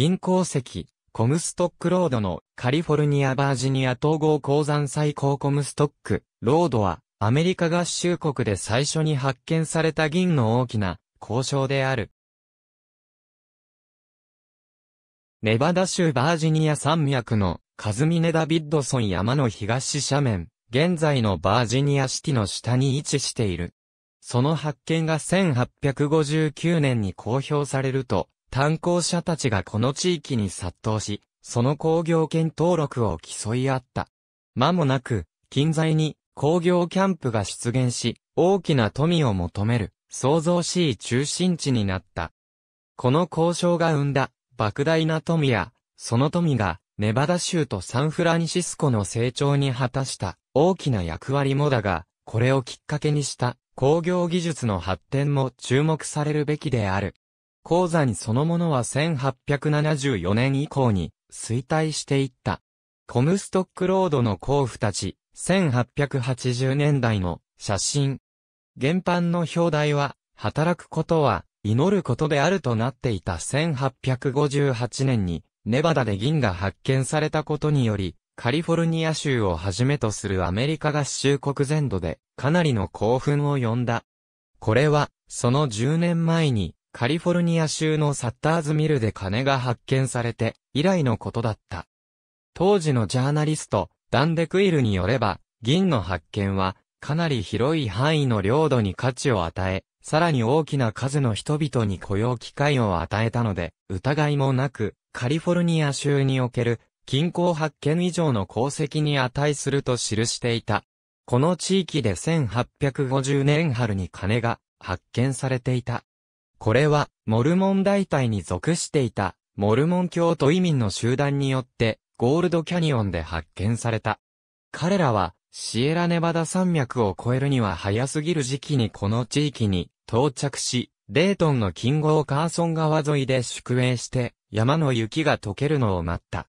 銀鉱石、コムストックロードのカリフォルニア・バージニア統合鉱山最高コムストックロードはアメリカ合衆国で最初に発見された銀の大きな鉱床である。ネバダ州バージニア山脈のカズミネ・ダビッドソン山の東斜面、現在のバージニアシティの下に位置している。その発見が1859年に公表されると、炭鉱者たちがこの地域に殺到し、その工業権登録を競い合った。間もなく、近在に工業キャンプが出現し、大きな富を求める、創造しい中心地になった。この交渉が生んだ、莫大な富や、その富が、ネバダ州とサンフランシスコの成長に果たした大きな役割もだが、これをきっかけにした工業技術の発展も注目されるべきである。鉱山そのものは1874年以降に衰退していった。コムストックロードの甲府たち、1880年代の写真。原版の表題は、働くことは祈ることであるとなっていた1858年に、ネバダで銀が発見されたことにより、カリフォルニア州をはじめとするアメリカ合衆国全土で、かなりの興奮を呼んだ。これは、その10年前に、カリフォルニア州のサッターズミルで金が発見されて以来のことだった。当時のジャーナリスト、ダンデクイルによれば、銀の発見は、かなり広い範囲の領土に価値を与え、さらに大きな数の人々に雇用機会を与えたので、疑いもなく、カリフォルニア州における、金鉱発見以上の功績に値すると記していた。この地域で1850年春に金が発見されていた。これは、モルモン大隊に属していた、モルモン教徒移民の集団によって、ゴールドキャニオンで発見された。彼らは、シエラネバダ山脈を越えるには早すぎる時期にこの地域に到着し、デートンの近郷カーソン川沿いで宿営して、山の雪が溶けるのを待った。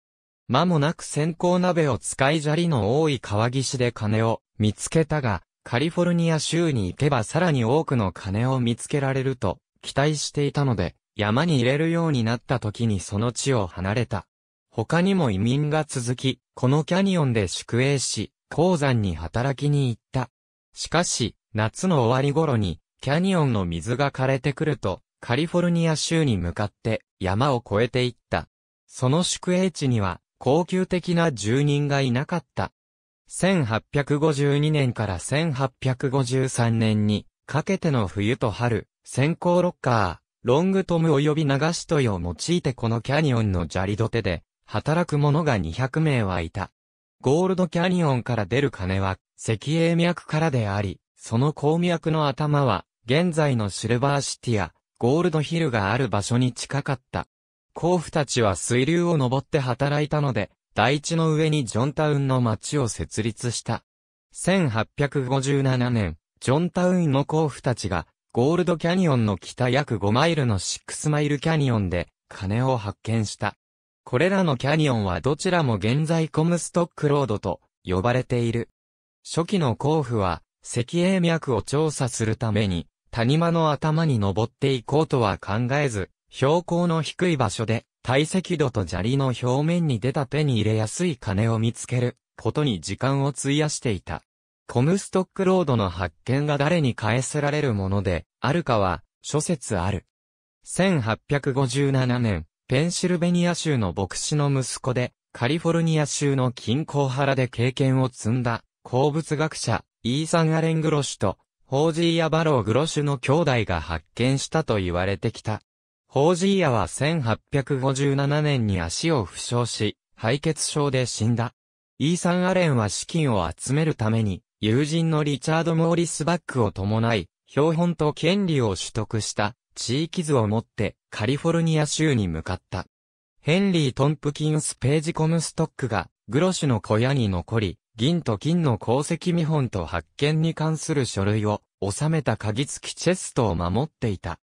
間もなく先行鍋を使い砂利の多い川岸で金を見つけたが、カリフォルニア州に行けばさらに多くの金を見つけられると期待していたので、山に入れるようになった時にその地を離れた。他にも移民が続き、このキャニオンで宿営し、鉱山に働きに行った。しかし、夏の終わり頃に、キャニオンの水が枯れてくると、カリフォルニア州に向かって山を越えていった。その宿営地には、高級的な住人がいなかった。1852年から1853年にかけての冬と春、先行ロッカー、ロングトム及び流し問いを用いてこのキャニオンの砂利土手で、働く者が200名はいた。ゴールドキャニオンから出る金は、石英脈からであり、その鉱脈の頭は、現在のシルバーシティや、ゴールドヒルがある場所に近かった。甲府たちは水流を登って働いたので、台地の上にジョンタウンの町を設立した。1857年、ジョンタウンの甲府たちがゴールドキャニオンの北約5マイルのシックスマイルキャニオンで、金を発見した。これらのキャニオンはどちらも現在コムストックロードと呼ばれている。初期の甲府は、石英脈を調査するために、谷間の頭に登っていこうとは考えず、標高の低い場所で、体積度と砂利の表面に出た手に入れやすい金を見つける、ことに時間を費やしていた。コムストックロードの発見が誰に返せられるもので、あるかは、諸説ある。1857年、ペンシルベニア州の牧師の息子で、カリフォルニア州の近郊原で経験を積んだ、鉱物学者、イーサン・アレン・グロシュと、ホージーヤ・バロー・グロシュの兄弟が発見したと言われてきた。ホージーヤは1857年に足を負傷し、敗血症で死んだ。イーサン・アレンは資金を集めるために、友人のリチャード・モーリス・バックを伴い、標本と権利を取得した地域図を持ってカリフォルニア州に向かった。ヘンリー・トンプキンス・ページ・コムストックがグロシュの小屋に残り、銀と金の鉱石見本と発見に関する書類を収めた鍵付きチェストを守っていた。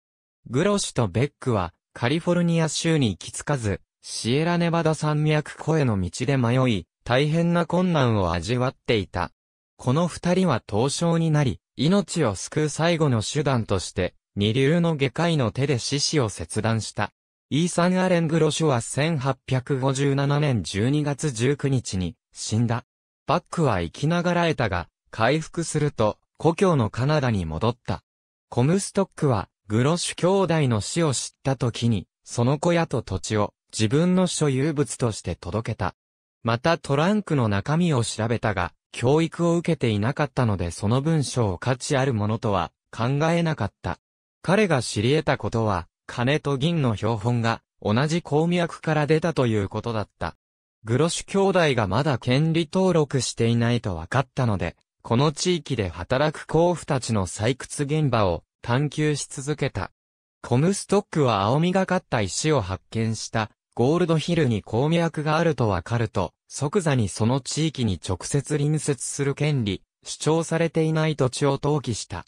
グロシュとベックはカリフォルニア州に行き着かず、シエラネバダ山脈越えの道で迷い、大変な困難を味わっていた。この二人は凍傷になり、命を救う最後の手段として、二流の外科医の手で獅子を切断した。イーサン・アレン・グロシュは1857年12月19日に死んだ。バックは生きながらえたが、回復すると故郷のカナダに戻った。コムストックはグロシュ兄弟の死を知った時に、その小屋と土地を自分の所有物として届けた。またトランクの中身を調べたが、教育を受けていなかったのでその文章を価値あるものとは考えなかった。彼が知り得たことは、金と銀の標本が同じ鉱脈から出たということだった。グロシュ兄弟がまだ権利登録していないと分かったので、この地域で働く甲府たちの採掘現場を探求し続けた。コムストックは青みがかった石を発見したゴールドヒルに鉱脈があるとわかると、即座にその地域に直接隣接する権利、主張されていない土地を登記した。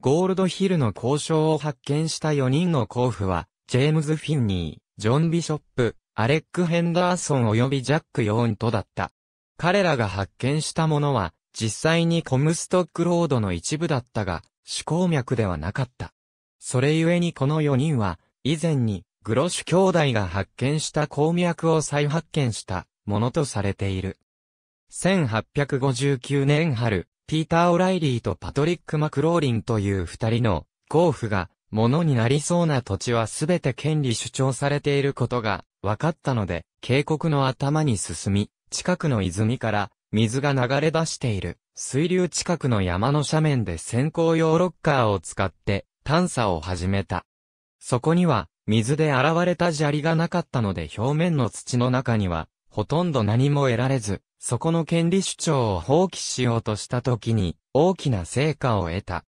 ゴールドヒルの交渉を発見した4人の候補は、ジェームズ・フィンニー、ジョン・ビショップ、アレック・ヘンダーソン及びジャック・ヨーンとだった。彼らが発見したものは、実際にコムストックロードの一部だったが、主鉱脈ではなかった。それゆえにこの4人は、以前に、グロシュ兄弟が発見した鉱脈を再発見したものとされている。1859年春、ピーター・オライリーとパトリック・マクローリンという二人の交付が、ものになりそうな土地はすべて権利主張されていることが分かったので、渓谷の頭に進み、近くの泉から水が流れ出している水流近くの山の斜面で先行用ロッカーを使って探査を始めた。そこには水で現れた砂利がなかったので表面の土の中には、ほとんど何も得られず、そこの権利主張を放棄しようとした時に、大きな成果を得た。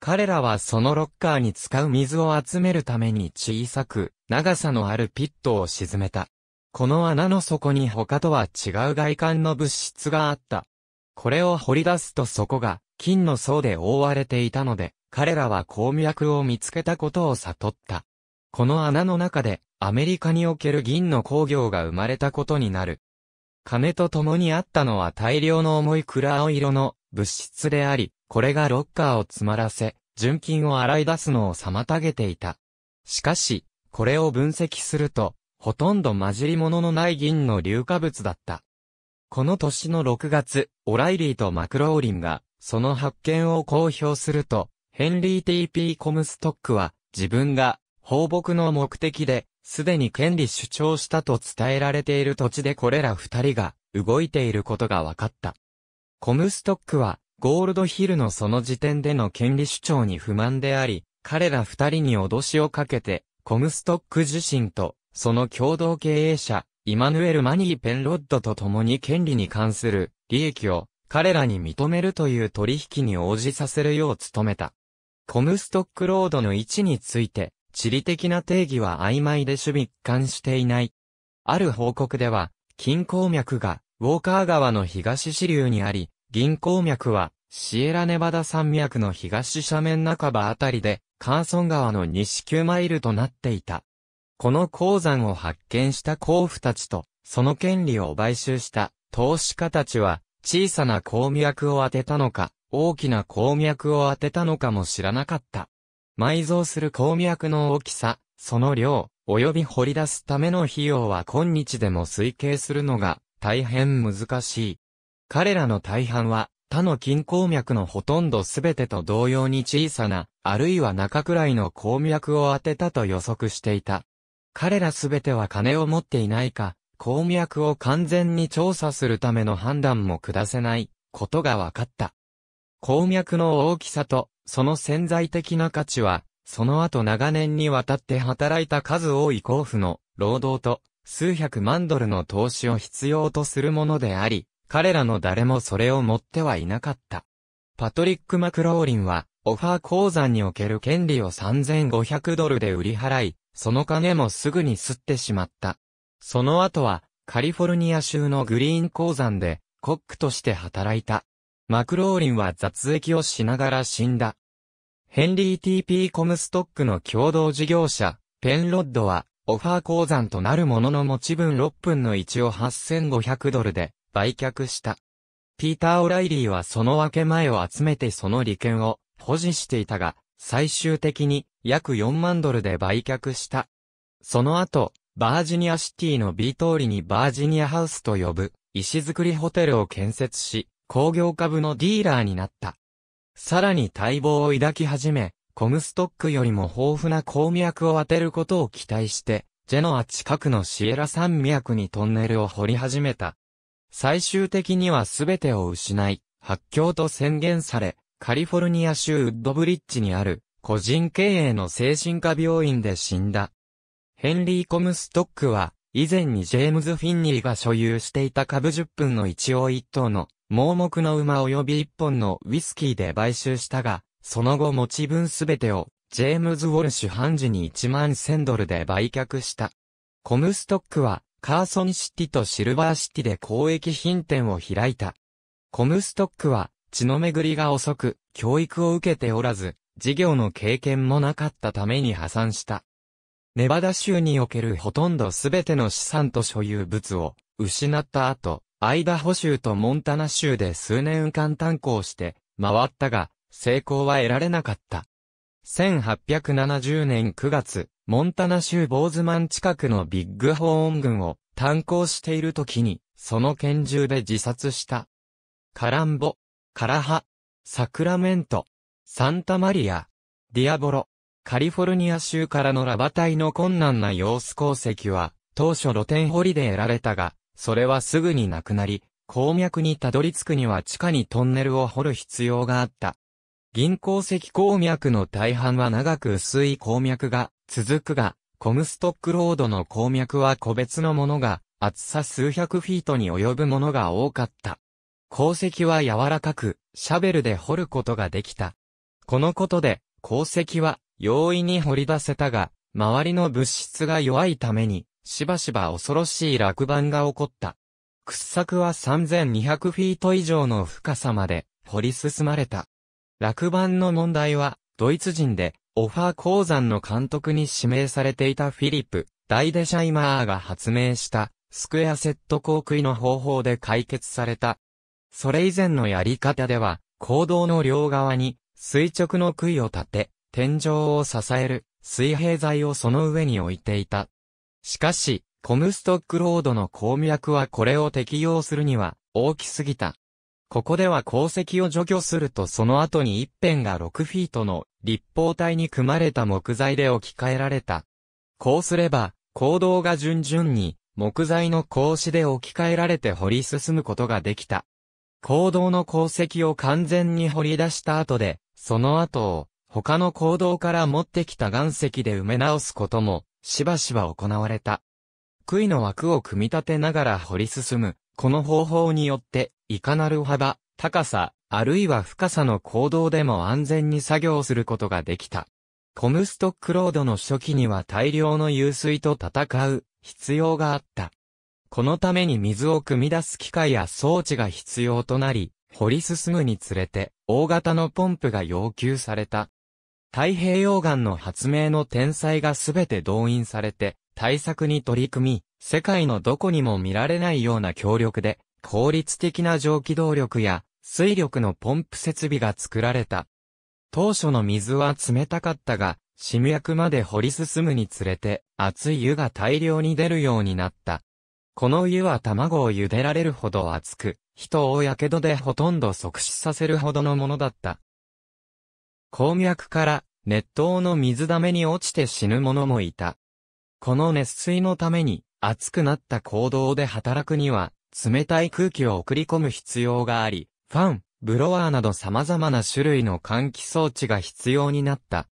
彼らはそのロッカーに使う水を集めるために小さく、長さのあるピットを沈めた。この穴の底に他とは違う外観の物質があった。これを掘り出すとそこが金の層で覆われていたので、彼らは鉱脈を見つけたことを悟った。この穴の中でアメリカにおける銀の工業が生まれたことになる。金と共にあったのは大量の重い暗青色の物質であり、これがロッカーを詰まらせ、純金を洗い出すのを妨げていた。しかし、これを分析すると、ほとんど混じり物のない銀の硫化物だった。この年の6月、オライリーとマクローリンが、その発見を公表すると、ヘンリー・ T.P. コムストックは、自分が放牧の目的で、すでに権利主張したと伝えられている土地でこれら二人が動いていることが分かった。コムストックは、ゴールドヒルのその時点での権利主張に不満であり、彼ら二人に脅しをかけて、コムストック自身と、その共同経営者、イマヌエル・マニー・ペンロッドと共に権利に関する利益を彼らに認めるという取引に応じさせるよう努めた。コムストックロードの位置について、地理的な定義は曖昧で守備一貫していない。ある報告では、金鉱脈がウォーカー川の東支流にあり、銀鉱脈はシエラネバダ山脈の東斜面半ばあたりで、カーソン川の西9マイルとなっていた。この鉱山を発見した鉱夫たちと、その権利を買収した投資家たちは、小さな鉱脈を当てたのか、大きな鉱脈を当てたのかも知らなかった。埋蔵する鉱脈の大きさ、その量、及び掘り出すための費用は今日でも推計するのが大変難しい。彼らの大半は他の金鉱脈のほとんどすべてと同様に小さな、あるいは中くらいの鉱脈を当てたと予測していた。彼らすべては金を持っていないか、鉱脈を完全に調査するための判断も下せないことが分かった。鉱脈の大きさと、その潜在的な価値は、その後長年にわたって働いた数多い交付の労働と、数百万ドルの投資を必要とするものであり、彼らの誰もそれを持ってはいなかった。パトリック・マクローリンは、オファー鉱山における権利を3500ドルで売り払い、その金もすぐに吸ってしまった。その後は、カリフォルニア州のグリーン鉱山で、コックとして働いた。マクローリンは雑液をしながら死んだ。ヘンリー・ T.P. コムストックの共同事業者、ペンロッドは、オファー鉱山となるものの持ち分6分の1を8500ドルで売却した。ピーター・オライリーはその分け前を集めてその利権を保持していたが、最終的に約4万ドルで売却した。その後、バージニアシティの B 通りにバージニアハウスと呼ぶ石造りホテルを建設し、工業株のディーラーになった。さらに待望を抱き始め、コムストックよりも豊富な鉱脈を当てることを期待して、ジェノア近くのシエラ山脈にトンネルを掘り始めた。最終的には全てを失い、発狂と宣言され、カリフォルニア州ウッドブリッジにある、個人経営の精神科病院で死んだ。ヘンリー・コムストックは、以前にジェームズ・フィンニーが所有していた株10分の1を1等の盲目の馬及び一本のウィスキーで買収したが、その後持ち分すべてを、ジェームズ・ウォルシュ判事に1万1000ドルで売却した。コムストックは、カーソンシティとシルバーシティで交易品店を開いた。コムストックは、血の巡りが遅く、教育を受けておらず、事業の経験もなかったために破産した。ネバダ州におけるほとんどすべての資産と所有物を失った後、アイダホ州とモンタナ州で数年間炭鉱して回ったが、成功は得られなかった。1870年9月、モンタナ州ボーズマン近くのビッグホーン群を炭鉱している時に、その拳銃で自殺した。カランボ、カラハ、サクラメント、サンタマリア、ディアボロ、カリフォルニア州からのラバ隊の困難な様子功績は、当初露天掘りで得られたが、それはすぐになくなり、鉱脈にたどり着くには地下にトンネルを掘る必要があった。銀鉱石鉱脈の大半は長く薄い鉱脈が続くが、コムストックロードの鉱脈は個別のものが厚さ数百フィートに及ぶものが多かった。鉱石は柔らかく、シャベルで掘ることができた。このことで、鉱石は容易に掘り出せたが、周りの物質が弱いために、しばしば恐ろしい落盤が起こった。掘削は3200フィート以上の深さまで掘り進まれた。落盤の問題は、ドイツ人で、オファー鉱山の監督に指名されていたフィリップ、ダイデシャイマーが発明した、スクエアセット航空の方法で解決された。それ以前のやり方では、坑道の両側に、垂直の杭を立て、天井を支える、水平材をその上に置いていた。しかし、コムストックロードの鉱脈はこれを適用するには大きすぎた。ここでは鉱石を除去するとその後に一辺が6フィートの立方体に組まれた木材で置き換えられた。こうすれば、行動が順々に木材の格子で置き換えられて掘り進むことができた。行動の鉱石を完全に掘り出した後で、その後を他の行動から持ってきた岩石で埋め直すこともしばしば行われた。杭の枠を組み立てながら掘り進む、この方法によって、いかなる幅、高さ、あるいは深さの行動でも安全に作業することができた。コムストックロードの初期には大量の湧水と戦う必要があった。このために水を汲み出す機械や装置が必要となり、掘り進むにつれて大型のポンプが要求された。太平洋岸の発明の天才がすべて動員されて、対策に取り組み、世界のどこにも見られないような強力で、効率的な蒸気動力や水力のポンプ設備が作られた。当初の水は冷たかったが、死脈まで掘り進むにつれて、熱い湯が大量に出るようになった。この湯は卵を茹でられるほど熱く、人を火傷でほとんど即死させるほどのものだった。鉱脈から熱湯の水溜めに落ちて死ぬ者もいた。この熱水のために熱くなった行動で働くには冷たい空気を送り込む必要があり、ファン、ブロワーなど様々な種類の換気装置が必要になった。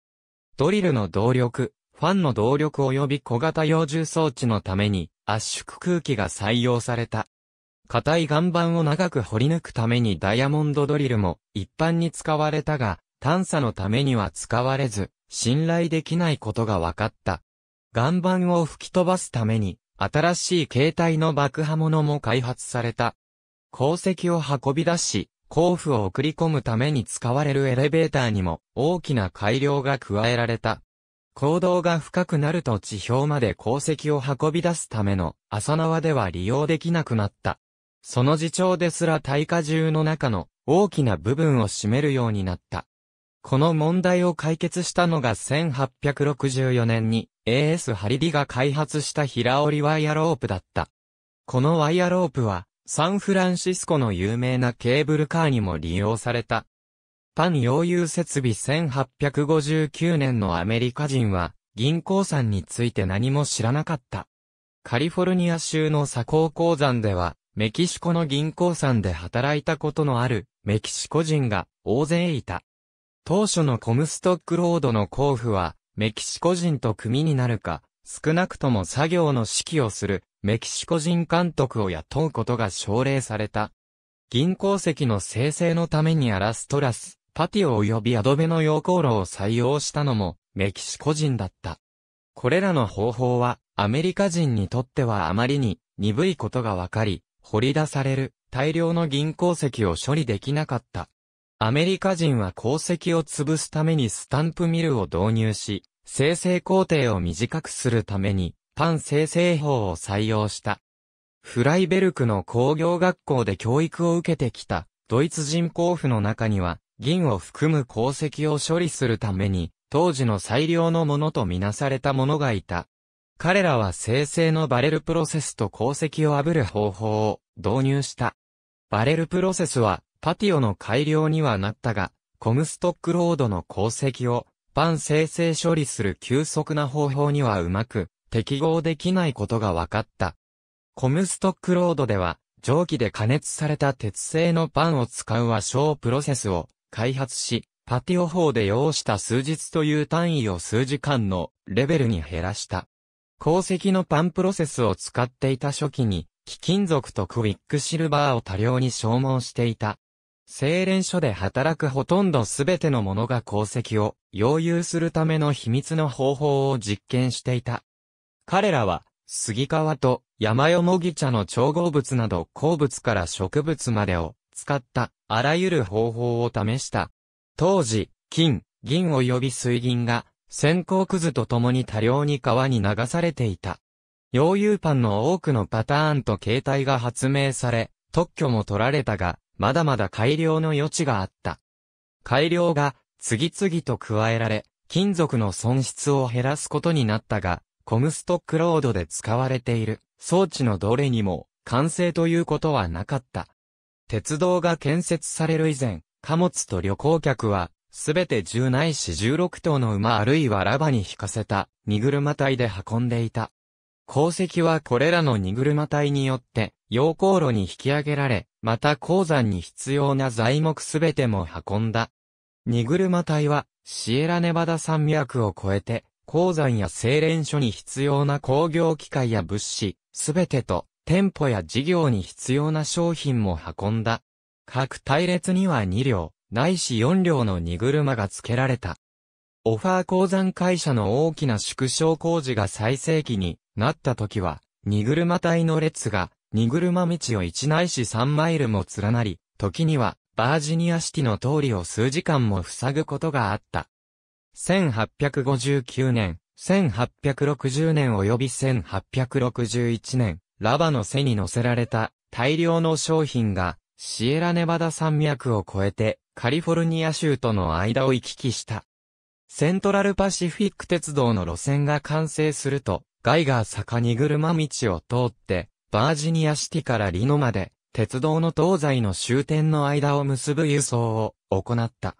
ドリルの動力、ファンの動力及び小型用重装置のために圧縮空気が採用された。硬い岩盤を長く掘り抜くためにダイヤモンドドリルも一般に使われたが、探査のためには使われず、信頼できないことが分かった。岩盤を吹き飛ばすために、新しい形態の爆破物も開発された。鉱石を運び出し、甲府を送り込むために使われるエレベーターにも大きな改良が加えられた。坑道が深くなると地表まで鉱石を運び出すための浅縄では利用できなくなった。その自重ですら耐火重の中の大きな部分を占めるようになった。この問題を解決したのが1864年に AS ハリディが開発した平織りワイヤロープだった。このワイヤロープはサンフランシスコの有名なケーブルカーにも利用された。パン溶融設備1859年のアメリカ人は銀行山について何も知らなかった。カリフォルニア州の砂鉱鉱山ではメキシコの銀行山で働いたことのあるメキシコ人が大勢いた。当初のコムストックロードの交付は、メキシコ人と組になるか、少なくとも作業の指揮をする、メキシコ人監督を雇うことが奨励された。銀鉱石の生成のためにアラストラス、パティオ及びアドベの溶鉱炉を採用したのも、メキシコ人だった。これらの方法は、アメリカ人にとってはあまりに、鈍いことがわかり、掘り出される、大量の銀鉱石を処理できなかった。アメリカ人は鉱石を潰すためにスタンプミルを導入し、生成工程を短くするために、パン生成法を採用した。フライベルクの工業学校で教育を受けてきた、ドイツ人工夫の中には、銀を含む鉱石を処理するために、当時の最良のものとみなされたものがいた。彼らは生成のバレルプロセスと鉱石を炙る方法を導入した。バレルプロセスはパティオの改良にはなったが、コムストックロードの功績を、パン生成処理する急速な方法にはうまく適合できないことが分かった。コムストックロードでは、蒸気で加熱された鉄製のパンを使う和小プロセスを開発し、パティオ法で要した数日という単位を数時間のレベルに減らした。鉱石のパンプロセスを使っていた初期に、貴金属とクイックシルバーを多量に消耗していた。精錬所で働くほとんどすべてのものが鉱石を溶融するための秘密の方法を実験していた。彼らは、杉川と山よもぎ茶の調合物など鉱物から植物までを使ったあらゆる方法を試した。当時、金、銀及び水銀が先行くずとともに多量に川に流されていた。溶融パンの多くのパターンと形態が発明され、特許も取られたが、まだまだ改良の余地があった。改良が次々と加えられ、金属の損失を減らすことになったが、コムストックロードで使われている装置のどれにも完成ということはなかった。鉄道が建設される以前、貨物と旅行客は、すべて10ないし16頭の馬あるいはラバに引かせた、荷車体で運んでいた。鉱石はこれらの荷車隊によって、溶鉱炉に引き上げられ、また鉱山に必要な材木すべても運んだ。荷車隊は、シエラネバダ山脈を越えて、鉱山や精錬所に必要な工業機械や物資、すべてと、店舗や事業に必要な商品も運んだ。各隊列には2両、ないし4両の荷車が付けられた。オファー鉱山会社の大きな縮小工事が最盛期になった時は、荷車隊の列が、荷車道を1ないし3マイルも連なり、時には、バージニアシティの通りを数時間も塞ぐことがあった。1859年、1860年及び1861年、ラバの背に乗せられた大量の商品が、シエラネバダ山脈を越えて、カリフォルニア州との間を行き来した。セントラルパシフィック鉄道の路線が完成すると、ガイガー坂に車道を通って、バージニアシティからリノまで、鉄道の東西の終点の間を結ぶ輸送を行った。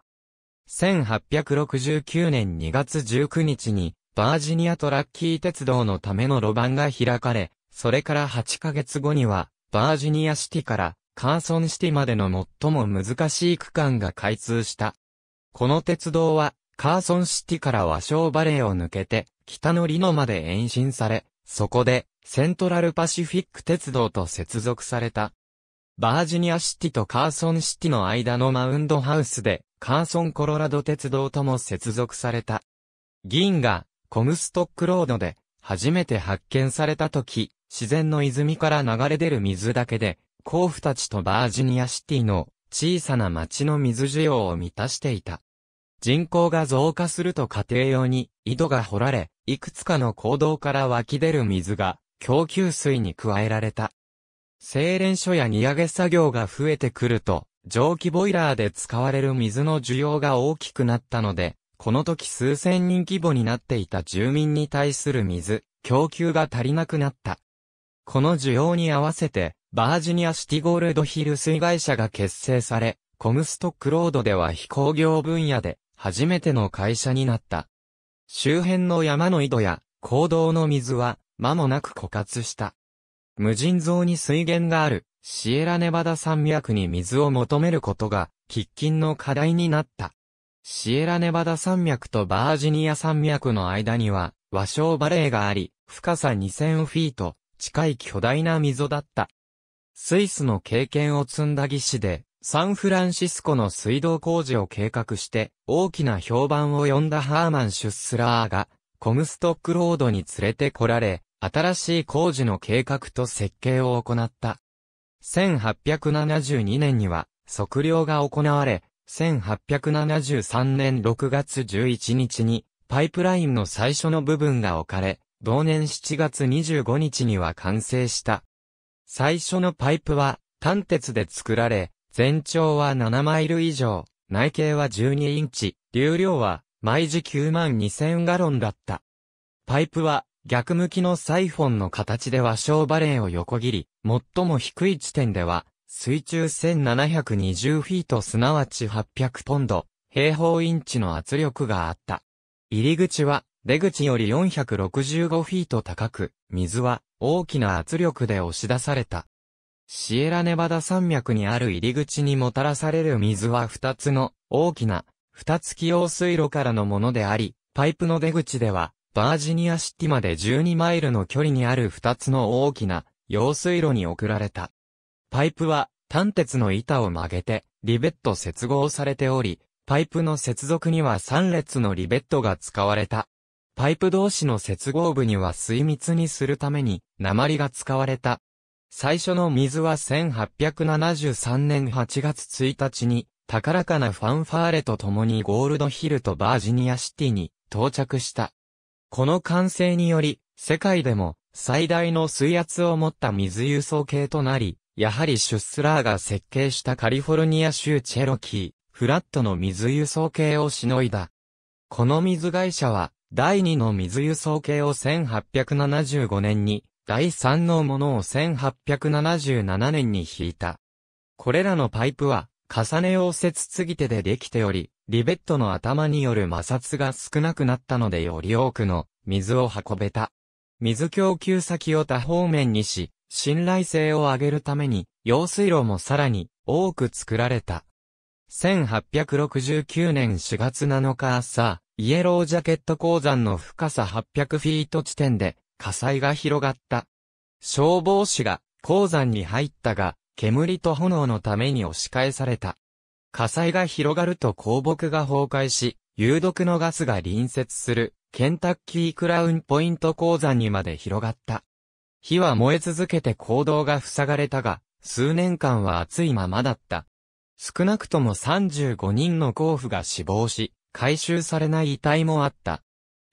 1869年2月19日に、バージニアトラッキー鉄道のための路盤が開かれ、それから8ヶ月後には、バージニアシティからカーソンシティまでの最も難しい区間が開通した。この鉄道は、カーソンシティから和尚バレーを抜けて、北のリノまで延伸され、そこで、セントラルパシフィック鉄道と接続された。バージニアシティとカーソンシティの間のマウンドハウスで、カーソンコロラド鉄道とも接続された。銀が、コムストックロードで、初めて発見された時、自然の泉から流れ出る水だけで、甲府たちとバージニアシティの小さな町の水需要を満たしていた。人口が増加すると家庭用に井戸が掘られ、いくつかの坑道から湧き出る水が供給水に加えられた。精錬所や荷上げ作業が増えてくると、蒸気ボイラーで使われる水の需要が大きくなったので、この時数千人規模になっていた住民に対する水、供給が足りなくなった。この需要に合わせて、バージニアシティゴールドヒル水会社が結成され、コムストックロードでは非工業分野で初めての会社になった。周辺の山の井戸や、坑道の水は、間もなく枯渇した。無人蔵に水源がある、シエラネバダ山脈に水を求めることが、喫緊の課題になった。シエラネバダ山脈とバージニア山脈の間には、和尚バレーがあり、深さ2000フィート、近い巨大な溝だった。スイスの経験を積んだ技師で、サンフランシスコの水道工事を計画して、大きな評判を呼んだハーマン・シュッスラーが、コムストックロードに連れてこられ、新しい工事の計画と設計を行った。1872年には、測量が行われ、1873年6月11日に、パイプラインの最初の部分が置かれ、同年7月25日には完成した。最初のパイプは、単鉄で作られ、全長は7マイル以上、内径は12インチ、流量は毎時9万2000ガロンだった。パイプは逆向きのサイフォンの形で和小バレーを横切り、最も低い地点では水中1720フィートすなわち800ポンド、平方インチの圧力があった。入り口は出口より465フィート高く、水は大きな圧力で押し出された。シエラネバダ山脈にある入り口にもたらされる水は2つの大きな2つ気用水路からのものであり、パイプの出口ではバージニアシティまで12マイルの距離にある2つの大きな用水路に送られた。パイプは単鉄の板を曲げてリベット接合されており、パイプの接続には3列のリベットが使われた。パイプ同士の接合部には水密にするために鉛が使われた。最初の水は1873年8月1日に、高らかなファンファーレと共にゴールドヒルとバージニアシティに到着した。この完成により、世界でも最大の水圧を持った水輸送系となり、やはりシュッスラーが設計したカリフォルニア州チェロキー、フラットの水輸送系をしのいだ。この水会社は、第2の水輸送系を1875年に第3のものを1877年に引いた。これらのパイプは、重ね溶接継ぎ手でできており、リベットの頭による摩擦が少なくなったのでより多くの水を運べた。水供給先を多方面にし、信頼性を上げるために、用水路もさらに多く作られた。1869年4月7日朝、イエロージャケット鉱山の深さ800フィート地点で、火災が広がった。消防士が鉱山に入ったが、煙と炎のために押し返された。火災が広がると鉱木が崩壊し、有毒のガスが隣接する、ケンタッキークラウンポイント鉱山にまで広がった。火は燃え続けて行動が塞がれたが、数年間は暑いままだった。少なくとも35人の甲府が死亡し、回収されない遺体もあった。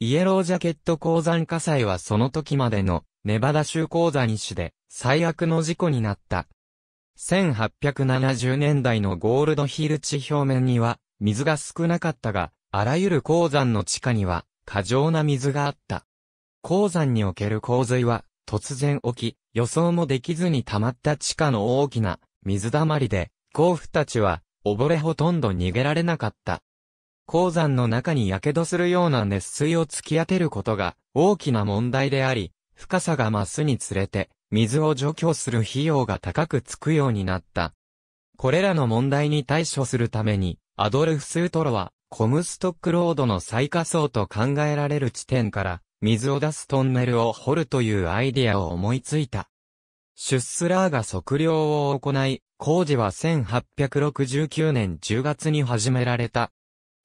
イエロージャケット鉱山火災はその時までのネバダ州鉱山市で最悪の事故になった。1870年代のゴールドヒル地表面には水が少なかったが、あらゆる鉱山の地下には過剰な水があった。鉱山における洪水は突然起き、予想もできずに溜まった地下の大きな水溜まりで、甲府たちは溺れほとんど逃げられなかった。鉱山の中に火傷するような熱水を突き当てることが大きな問題であり、深さが増すにつれて、水を除去する費用が高くつくようになった。これらの問題に対処するために、アドルフ・スートロは、コムストックロードの最下層と考えられる地点から、水を出すトンネルを掘るというアイディアを思いついた。シュッスラーが測量を行い、工事は1869年10月に始められた。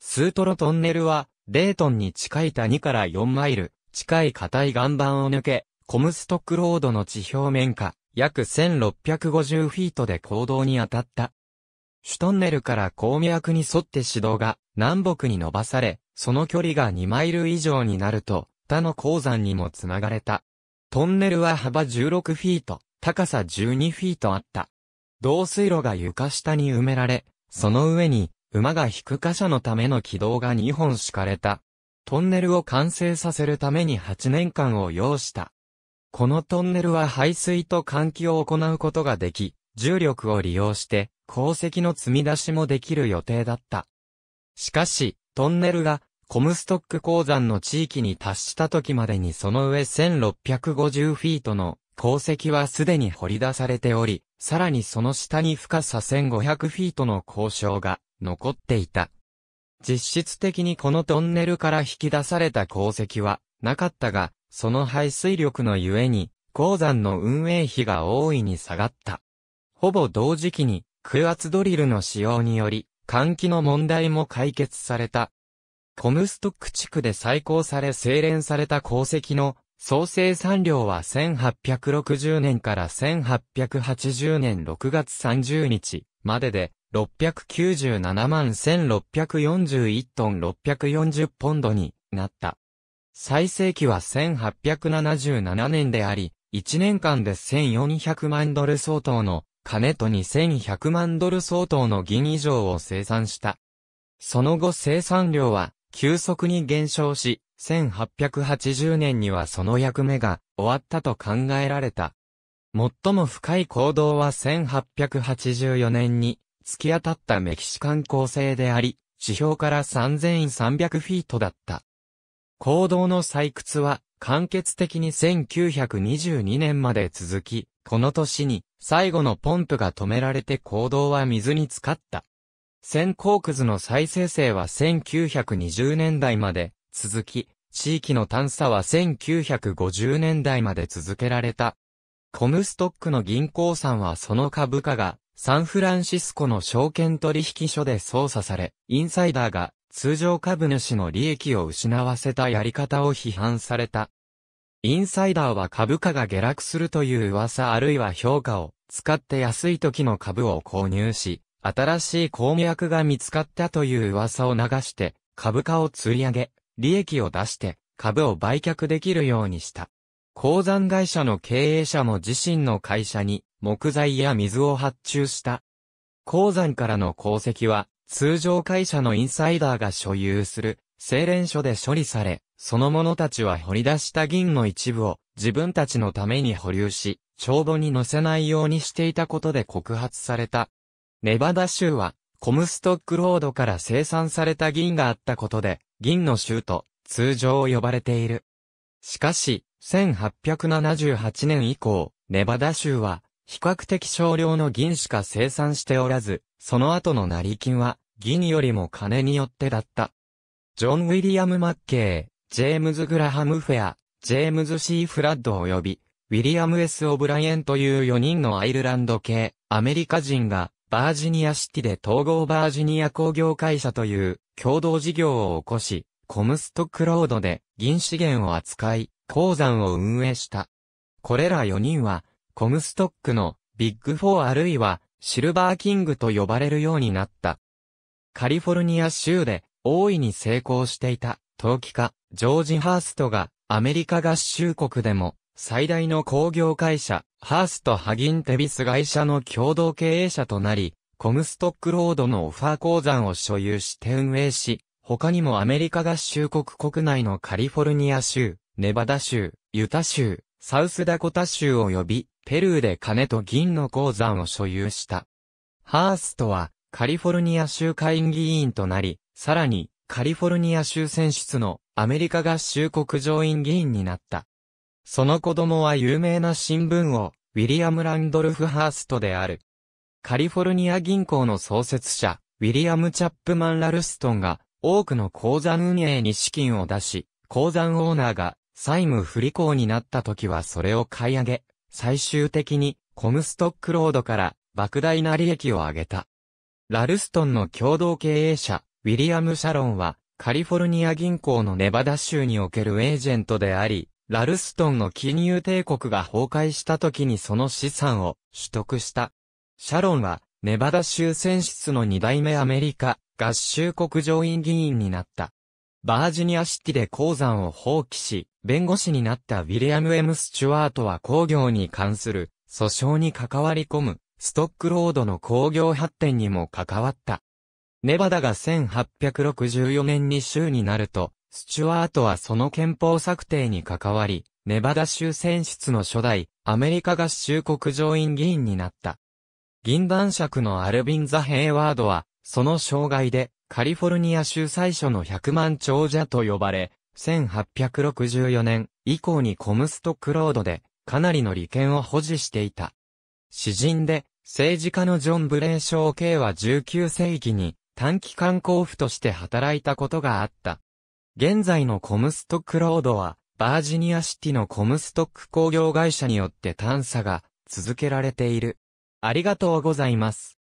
スートロトンネルは、レートンに近い谷から4マイル、近い硬い岩盤を抜け、コムストックロードの地表面下、約1650フィートで行動に当たった。シュトンネルから鉱脈に沿って指導が南北に伸ばされ、その距離が2マイル以上になると、他の鉱山にも繋がれた。トンネルは幅16フィート、高さ12フィートあった。導水路が床下に埋められ、その上に馬が引く貨車のための軌道が2本敷かれた。トンネルを完成させるために8年間を要した。このトンネルは排水と換気を行うことができ、重力を利用して、鉱石の積み出しもできる予定だった。しかし、トンネルが、コムストック鉱山の地域に達した時までにその上1650フィートの鉱石はすでに掘り出されており、さらにその下に深さ1500フィートの交渉が残っていた。実質的にこのトンネルから引き出された鉱石はなかったが、その排水力のゆえに、鉱山の運営費が大いに下がった。ほぼ同時期に、空圧ドリルの使用により、換気の問題も解決された。コムストック地区で再興され精錬された鉱石の総生産量は1860年から1880年6月30日までで697万1641トン640ポンドになった。最盛期は1877年であり、1年間で1400万ドル相当の金と2100万ドル相当の銀以上を生産した。その後生産量は急速に減少し、1880年にはその役目が終わったと考えられた。最も深い行動は1884年に突き当たったメキシカン構成であり、地表から3300フィートだった。坑道の採掘は、完結的に1922年まで続き、この年に最後のポンプが止められて坑道は水に浸かった。先行くずの再生成は1920年代まで続き、地域の探査は1950年代まで続けられた。コムストックの銀行さんはその株価がサンフランシスコの証券取引所で操作され、インサイダーが通常株主の利益を失わせたやり方を批判された。インサイダーは株価が下落するという噂あるいは評価を使って安い時の株を購入し、新しい鉱脈が見つかったという噂を流して、株価を釣り上げ、利益を出して株を売却できるようにした。鉱山会社の経営者も自身の会社に木材や水を発注した。鉱山からの鉱石は、通常会社のインサイダーが所有する、精錬所で処理され、その者たちは掘り出した銀の一部を、自分たちのために保留し、帳簿に載せないようにしていたことで告発された。ネバダ州は、コムストックロードから生産された銀があったことで、銀の州と通常呼ばれている。しかし、1878年以降、ネバダ州は比較的少量の銀しか生産しておらず、その後の成金は、銀よりも金によってだった。ジョン・ウィリアム・マッケー、ジェームズ・グラハム・フェア、ジェームズ・シー・フラッド及び、ウィリアム・ S・ オブライエンという4人のアイルランド系、アメリカ人が、バージニアシティで統合バージニア工業会社という共同事業を起こし、コムストックロードで銀資源を扱い、鉱山を運営した。これら4人はコムストックのビッグ4あるいはシルバーキングと呼ばれるようになった。カリフォルニア州で大いに成功していた陶器家ジョージ・ハーストがアメリカ合衆国でも最大の工業会社ハースト・ハギン・テビス会社の共同経営者となり、コムストックロードのオファー鉱山を所有して運営し、他にもアメリカ合衆国国内のカリフォルニア州、ネバダ州、ユタ州、サウスダコタ州及びペルーで金と銀の鉱山を所有した。ハーストは、カリフォルニア州会議員となり、さらに、カリフォルニア州選出のアメリカ合衆国上院議員になった。その子供は有名な新聞を、ウィリアム・ランドルフ・ハーストである。カリフォルニア銀行の創設者、ウィリアム・チャップマン・ラルストンが、多くの鉱山運営に資金を出し、鉱山オーナーが債務不履行になった時はそれを買い上げ、最終的にコムストックロードから莫大な利益を上げた。ラルストンの共同経営者、ウィリアム・シャロンは、カリフォルニア銀行のネバダ州におけるエージェントであり、ラルストンの金融帝国が崩壊した時にその資産を取得した。シャロンは、ネバダ州選出の2代目アメリカ合衆国上院議員になった。バージニアシティで鉱山を放棄し、弁護士になったウィリアム・エムスチュワートは工業に関する訴訟に関わり込む、ストックロードの工業発展にも関わった。ネバダが1864年に州になると、スチュワートはその憲法策定に関わり、ネバダ州選出の初代、アメリカ合衆国上院議員になった。銀男尺のアルビン・ザ・ヘイワードは、その障害で、カリフォルニア州最初の100万長者と呼ばれ、1864年以降にコムストクロードでかなりの利権を保持していた。詩人で政治家のジョン・ブレーショー・ケイは19世紀に短期観光府として働いたことがあった。現在のコムストクロードはバージニアシティのコムストック工業会社によって探査が続けられている。ありがとうございます。